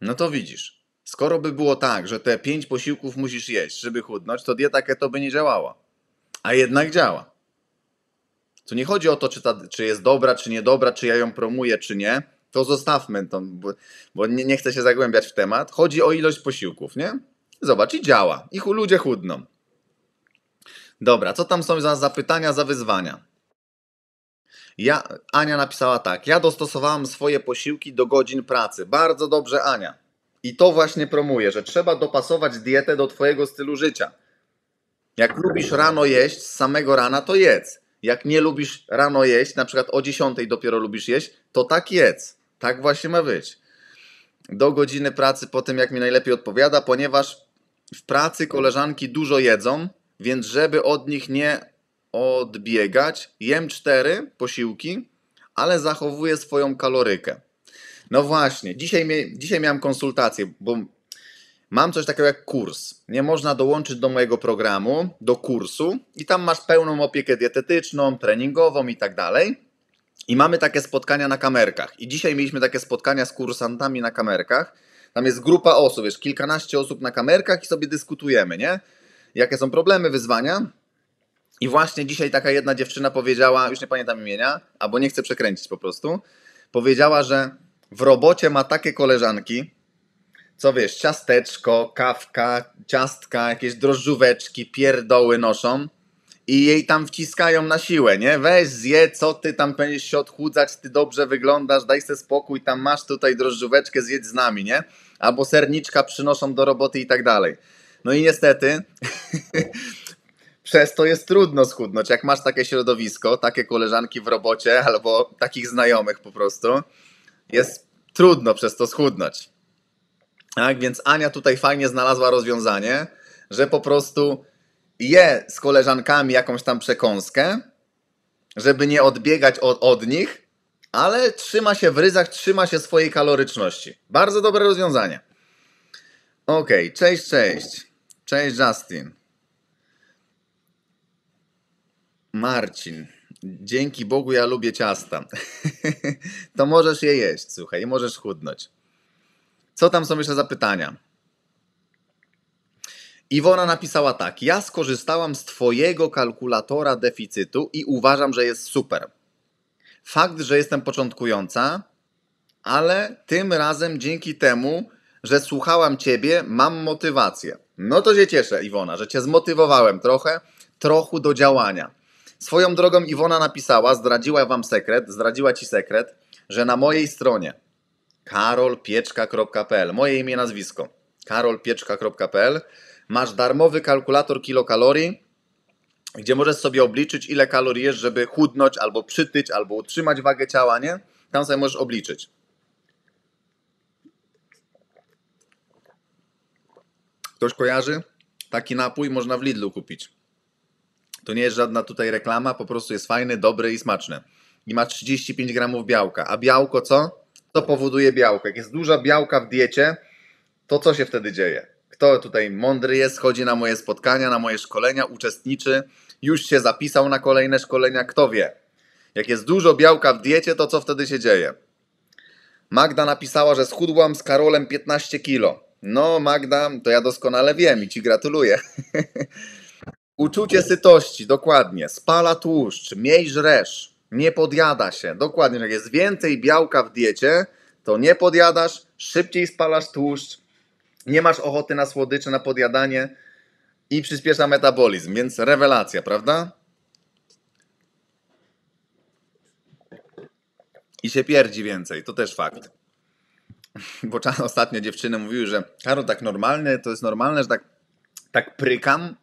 A: No to widzisz, skoro by było tak, że te pięć posiłków musisz jeść, żeby chudnąć, to dieta keto by nie działała a jednak działa. Tu nie chodzi o to, czy, ta, czy jest dobra, czy niedobra, czy ja ją promuję, czy nie. To zostawmy, to, bo, bo nie, nie, chcę się zagłębiać w temat. Chodzi o ilość posiłków, nie? Zobacz, i działa. Ich ludzie chudną. Dobra, co tam są za zapytania, za wyzwania? Ja, Ania napisała tak. Ja dostosowałam swoje posiłki do godzin pracy. Bardzo dobrze, Ania. I to właśnie promuję, że trzeba dopasować dietę do Twojego stylu życia. Jak lubisz rano jeść, z samego rana to jedz. Jak nie lubisz rano jeść, na przykład o 10 dopiero lubisz jeść, to tak jedz. Tak właśnie ma być. Do godziny pracy po tym, jak mi najlepiej odpowiada, ponieważ w pracy koleżanki dużo jedzą, więc żeby od nich nie odbiegać, jem cztery posiłki, ale zachowuję swoją kalorykę. No właśnie, dzisiaj, dzisiaj miałem konsultację, bo Mam coś takiego jak kurs. Nie można dołączyć do mojego programu, do kursu i tam masz pełną opiekę dietetyczną, treningową i tak dalej. I mamy takie spotkania na kamerkach. I dzisiaj mieliśmy takie spotkania z kursantami na kamerkach. Tam jest grupa osób, wiesz, kilkanaście osób na kamerkach i sobie dyskutujemy, nie? Jakie są problemy, wyzwania. I właśnie dzisiaj taka jedna dziewczyna powiedziała, już nie pamiętam imienia, albo nie chcę przekręcić po prostu, powiedziała, że w robocie ma takie koleżanki, co wiesz, ciasteczko, kawka, ciastka, jakieś drożdżóweczki, pierdoły noszą i jej tam wciskają na siłę, nie? Weź, zje, co ty tam będziesz się odchudzać, ty dobrze wyglądasz, daj sobie spokój, tam masz tutaj drożdżóweczkę, zjedz z nami, nie? Albo serniczka przynoszą do roboty i tak dalej. No i niestety przez to jest trudno schudnąć. Jak masz takie środowisko, takie koleżanki w robocie albo takich znajomych po prostu, jest trudno przez to schudnąć. Tak, więc Ania tutaj fajnie znalazła rozwiązanie, że po prostu je z koleżankami jakąś tam przekąskę, żeby nie odbiegać od, od nich, ale trzyma się w ryzach, trzyma się swojej kaloryczności. Bardzo dobre rozwiązanie. Okej, okay, cześć, cześć. Cześć, Justin. Marcin. Dzięki Bogu ja lubię ciasta. to możesz je jeść, słuchaj, i możesz chudnąć. Co tam są jeszcze zapytania? Iwona napisała tak: Ja skorzystałam z Twojego kalkulatora deficytu i uważam, że jest super. Fakt, że jestem początkująca, ale tym razem dzięki temu, że słuchałam Ciebie, mam motywację. No to się cieszę, Iwona, że Cię zmotywowałem trochę, trochu do działania. Swoją drogą Iwona napisała, zdradziła Wam sekret, zdradziła Ci sekret, że na mojej stronie karolpieczka.pl. Moje imię, nazwisko. karolpieczka.pl. Masz darmowy kalkulator kilokalorii, gdzie możesz sobie obliczyć, ile kalorii jest, żeby chudnąć, albo przytyć, albo utrzymać wagę ciała, nie? Tam sobie możesz obliczyć. Ktoś kojarzy? Taki napój można w Lidlu kupić. To nie jest żadna tutaj reklama, po prostu jest fajny, dobry i smaczny. I ma 35 gramów białka. A białko co? co powoduje białko. Jak jest duża białka w diecie, to co się wtedy dzieje? Kto tutaj mądry jest, chodzi na moje spotkania, na moje szkolenia, uczestniczy, już się zapisał na kolejne szkolenia, kto wie? Jak jest dużo białka w diecie, to co wtedy się dzieje? Magda napisała, że schudłam z Karolem 15 kilo. No, Magda, to ja doskonale wiem i ci gratuluję. Uczucie sytości, dokładnie. Spala tłuszcz, miej żresz nie podjada się. Dokładnie, jak jest więcej białka w diecie, to nie podjadasz, szybciej spalasz tłuszcz, nie masz ochoty na słodycze, na podjadanie i przyspiesza metabolizm, więc rewelacja, prawda? I się pierdzi więcej, to też fakt. Bo ostatnio dziewczyny mówiły, że Karol, tak normalne, to jest normalne, że tak, tak prykam,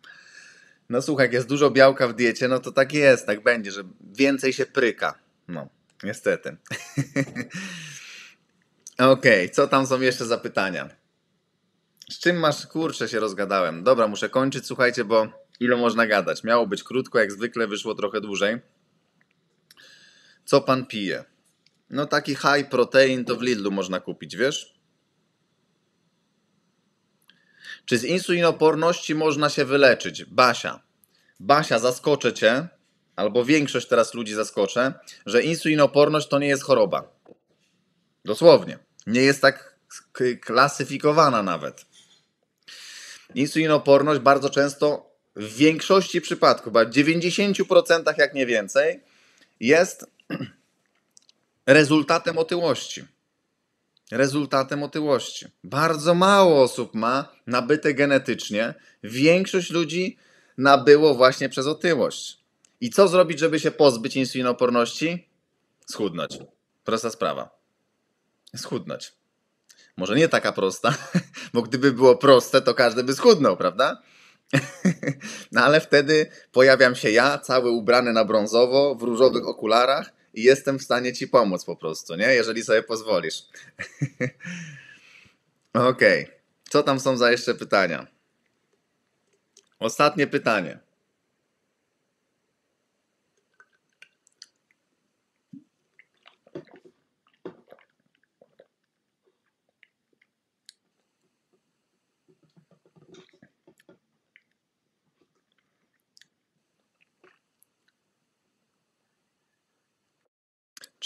A: no słuchaj, jak jest dużo białka w diecie, no to tak jest, tak będzie, że więcej się pryka. No, niestety. Okej, okay, co tam są jeszcze za pytania? Z czym masz? Kurczę, się rozgadałem. Dobra, muszę kończyć, słuchajcie, bo ile można gadać? Miało być krótko, jak zwykle wyszło trochę dłużej. Co pan pije? No taki high protein to w Lidlu można kupić, wiesz? Czy z insulinoporności można się wyleczyć? Basia. Basia, zaskoczę cię, albo większość teraz ludzi zaskoczę, że insulinoporność to nie jest choroba. Dosłownie. Nie jest tak klasyfikowana nawet. Insulinoporność bardzo często w większości przypadków, w 90% jak nie więcej, jest rezultatem otyłości rezultatem otyłości. Bardzo mało osób ma nabyte genetycznie. Większość ludzi nabyło właśnie przez otyłość. I co zrobić, żeby się pozbyć insulinoporności? Schudnąć. Prosta sprawa. Schudnąć. Może nie taka prosta, bo gdyby było proste, to każdy by schudnął, prawda? No ale wtedy pojawiam się ja, cały ubrany na brązowo, w różowych okularach i jestem w stanie ci pomóc po prostu, nie? Jeżeli sobie pozwolisz. Okej. Okay. Co tam są za jeszcze pytania? Ostatnie pytanie.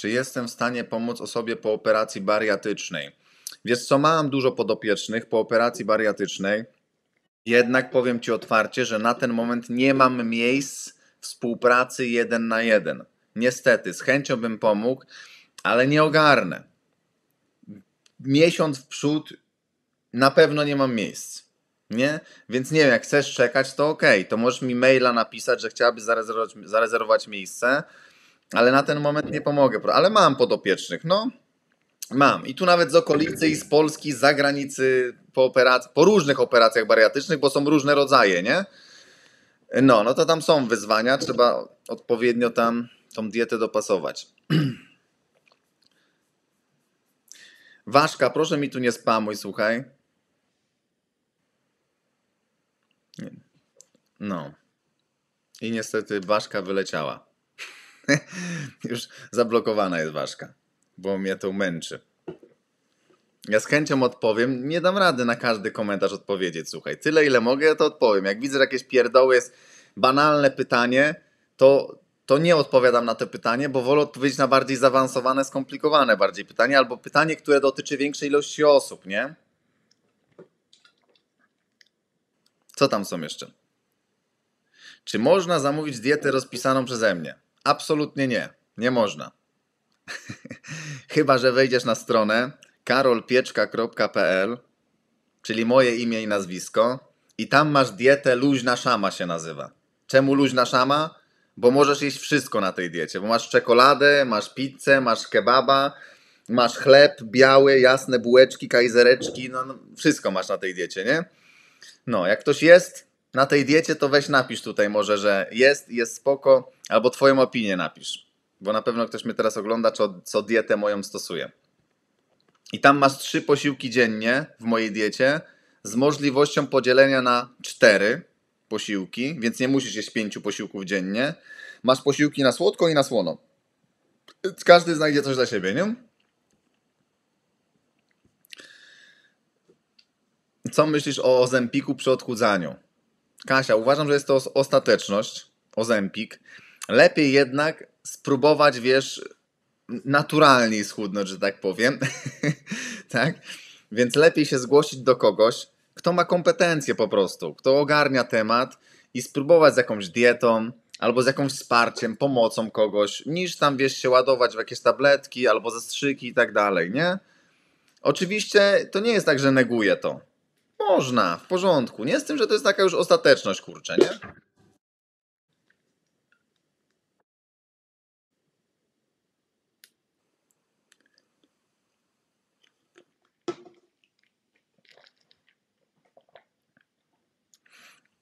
A: Czy jestem w stanie pomóc osobie po operacji bariatycznej? Wiesz co, mam dużo podopiecznych po operacji bariatycznej, jednak powiem Ci otwarcie, że na ten moment nie mam miejsc współpracy jeden na jeden. Niestety, z chęcią bym pomógł, ale nie ogarnę. Miesiąc w przód na pewno nie mam miejsc. Nie? Więc nie wiem, jak chcesz czekać, to ok. To możesz mi maila napisać, że chciałabyś zarezerwować, zarezerwować miejsce ale na ten moment nie pomogę. Ale mam podopiecznych, no. Mam. I tu nawet z okolicy i z Polski, z zagranicy, po, operac- po różnych operacjach bariatycznych, bo są różne rodzaje, nie? No, no to tam są wyzwania, trzeba odpowiednio tam tą dietę dopasować. Waszka, proszę mi tu nie spamuj, słuchaj. No. I niestety Waszka wyleciała. Już zablokowana jest ważka, bo mnie to męczy. Ja z chęcią odpowiem. Nie dam rady na każdy komentarz odpowiedzieć, słuchaj. Tyle, ile mogę, to odpowiem. Jak widzę, że jakieś pierdoły jest banalne pytanie, to, to nie odpowiadam na to pytanie, bo wolę odpowiedzieć na bardziej zaawansowane, skomplikowane bardziej pytanie, albo pytanie, które dotyczy większej ilości osób, nie? Co tam są jeszcze? Czy można zamówić dietę rozpisaną przeze mnie? Absolutnie nie, nie można. Chyba, że wejdziesz na stronę karolpieczka.pl, czyli moje imię i nazwisko, i tam masz dietę luźna szama się nazywa. Czemu luźna szama? Bo możesz jeść wszystko na tej diecie, bo masz czekoladę, masz pizzę, masz kebaba, masz chleb biały, jasne bułeczki, kajzereczki, no, no wszystko masz na tej diecie, nie? No, jak ktoś jest, na tej diecie, to weź napisz tutaj może, że jest, jest spoko, albo twoją opinię napisz. Bo na pewno ktoś mnie teraz ogląda, co, co dietę moją stosuje. I tam masz trzy posiłki dziennie w mojej diecie z możliwością podzielenia na cztery posiłki, więc nie musisz jeść pięciu posiłków dziennie. Masz posiłki na słodko i na słono. Każdy znajdzie coś dla siebie, nie? Co myślisz o Ozempiku przy odchudzaniu? Kasia, uważam, że jest to ostateczność, ozempik. Lepiej jednak spróbować, wiesz, naturalniej schudnąć, że tak powiem. tak? Więc lepiej się zgłosić do kogoś, kto ma kompetencje po prostu, kto ogarnia temat i spróbować z jakąś dietą albo z jakimś wsparciem, pomocą kogoś, niż tam wiesz się ładować w jakieś tabletki albo zastrzyki i tak dalej, nie? Oczywiście to nie jest tak, że neguję to. Można, w porządku. Nie z tym, że to jest taka już ostateczność, kurczę, nie?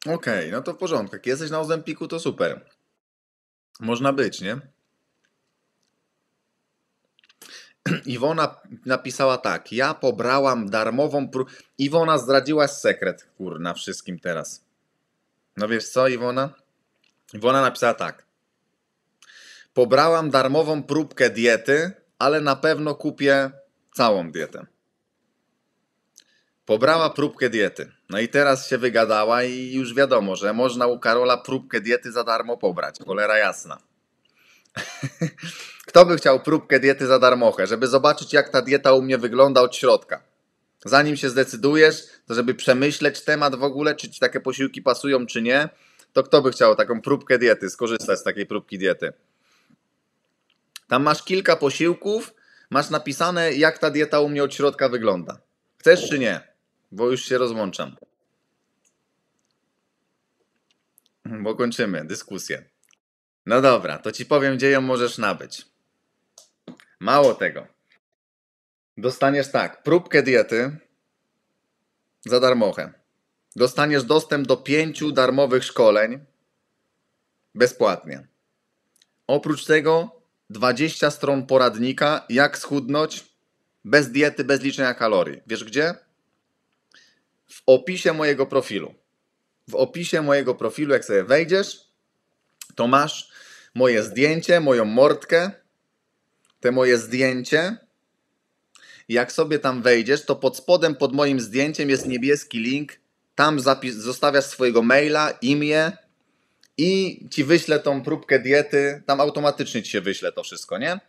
A: Okej, okay, no to w porządku. Jak jesteś na Ozempiku, to super. Można być, nie? Iwona napisała tak, ja pobrałam darmową próbę. Iwona zdradziłaś sekret, kur na wszystkim teraz. No wiesz co, Iwona? Iwona napisała tak. Pobrałam darmową próbkę diety, ale na pewno kupię całą dietę. Pobrała próbkę diety. No i teraz się wygadała i już wiadomo, że można u Karola próbkę diety za darmo pobrać. Cholera jasna. Kto by chciał próbkę diety za darmochę, żeby zobaczyć, jak ta dieta u mnie wygląda od środka? Zanim się zdecydujesz, to żeby przemyśleć temat w ogóle, czy ci takie posiłki pasują, czy nie, to kto by chciał taką próbkę diety, skorzystać z takiej próbki diety? Tam masz kilka posiłków, masz napisane, jak ta dieta u mnie od środka wygląda. Chcesz czy nie? Bo już się rozłączam. Bo kończymy dyskusję. No dobra, to ci powiem, gdzie ją możesz nabyć. Mało tego. Dostaniesz tak, próbkę diety za darmochę. Dostaniesz dostęp do pięciu darmowych szkoleń bezpłatnie. Oprócz tego 20 stron poradnika, jak schudnąć bez diety, bez liczenia kalorii. Wiesz gdzie? W opisie mojego profilu. W opisie mojego profilu, jak sobie wejdziesz, to masz moje zdjęcie, moją mordkę, te moje zdjęcie. Jak sobie tam wejdziesz, to pod spodem, pod moim zdjęciem jest niebieski link. Tam zapis- zostawiasz swojego maila, imię i ci wyślę tą próbkę diety. Tam automatycznie ci się wyśle to wszystko, nie?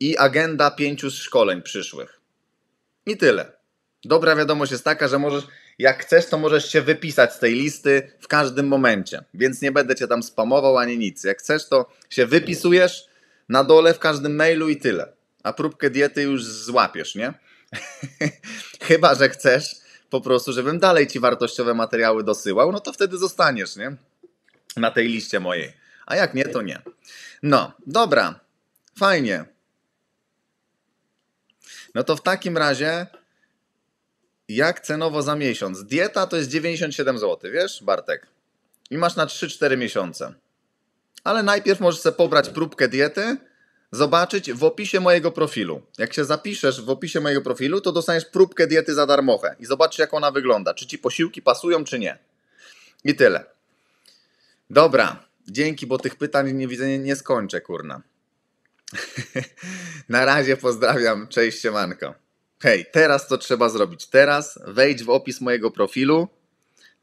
A: I agenda pięciu szkoleń przyszłych. I tyle. Dobra wiadomość jest taka, że możesz jak chcesz, to możesz się wypisać z tej listy w każdym momencie, więc nie będę cię tam spamował ani nic. Jak chcesz, to się wypisujesz na dole w każdym mailu i tyle. A próbkę diety już złapiesz, nie? Chyba, że chcesz po prostu, żebym dalej ci wartościowe materiały dosyłał, no to wtedy zostaniesz, nie? Na tej liście mojej. A jak nie, to nie. No, dobra. Fajnie. No to w takim razie jak cenowo za miesiąc. Dieta to jest 97 zł, wiesz, Bartek? I masz na 3-4 miesiące. Ale najpierw możesz sobie pobrać próbkę diety, zobaczyć w opisie mojego profilu. Jak się zapiszesz w opisie mojego profilu, to dostaniesz próbkę diety za darmochę i zobaczysz, jak ona wygląda. Czy ci posiłki pasują, czy nie. I tyle. Dobra, dzięki, bo tych pytań nie widzę, nie, nie skończę, kurna. Na razie pozdrawiam, cześć, siemanko hej, teraz to trzeba zrobić? Teraz wejdź w opis mojego profilu,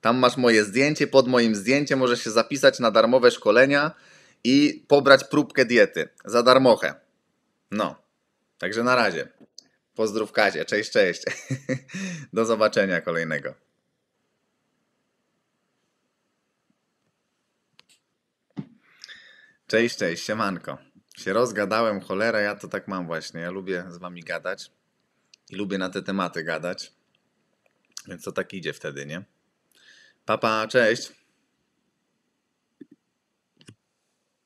A: tam masz moje zdjęcie, pod moim zdjęciem możesz się zapisać na darmowe szkolenia i pobrać próbkę diety za darmochę. No, także na razie. Pozdrów Kazie, cześć, cześć. Do zobaczenia kolejnego. Cześć, cześć, siemanko. Się rozgadałem, cholera, ja to tak mam właśnie. Ja lubię z wami gadać i lubię na te tematy gadać. Więc to tak idzie wtedy, nie? Papa, pa, cześć!